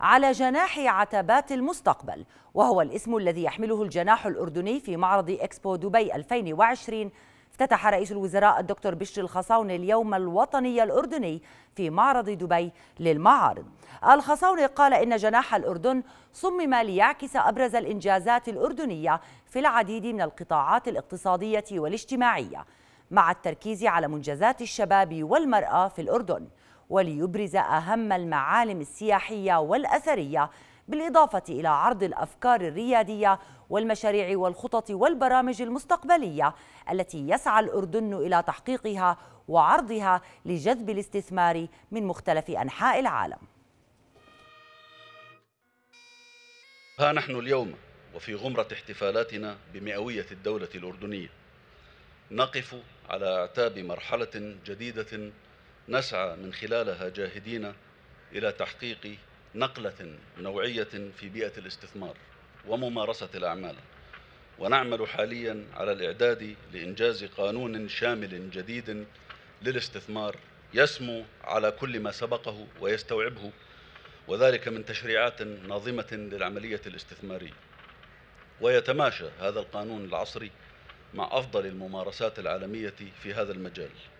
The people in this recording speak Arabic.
على جناح عتبات المستقبل وهو الاسم الذي يحمله الجناح الأردني في معرض إكسبو دبي 2020 افتتح رئيس الوزراء الدكتور بشر الخصاون اليوم الوطني الأردني في معرض دبي للمعارض الخصاون قال إن جناح الأردن صمم ليعكس أبرز الإنجازات الأردنية في العديد من القطاعات الاقتصادية والاجتماعية مع التركيز على منجزات الشباب والمرأة في الأردن وليبرز أهم المعالم السياحية والأثرية بالإضافة إلى عرض الأفكار الريادية والمشاريع والخطط والبرامج المستقبلية التي يسعى الأردن إلى تحقيقها وعرضها لجذب الاستثمار من مختلف أنحاء العالم ها نحن اليوم وفي غمرة احتفالاتنا بمئوية الدولة الأردنية نقف على أعتاب مرحلة جديدة نسعى من خلالها جاهدين إلى تحقيق نقلة نوعية في بيئة الاستثمار وممارسة الأعمال ونعمل حاليا على الإعداد لإنجاز قانون شامل جديد للاستثمار يسمو على كل ما سبقه ويستوعبه وذلك من تشريعات ناظمة للعملية الاستثمارية ويتماشى هذا القانون العصري مع أفضل الممارسات العالمية في هذا المجال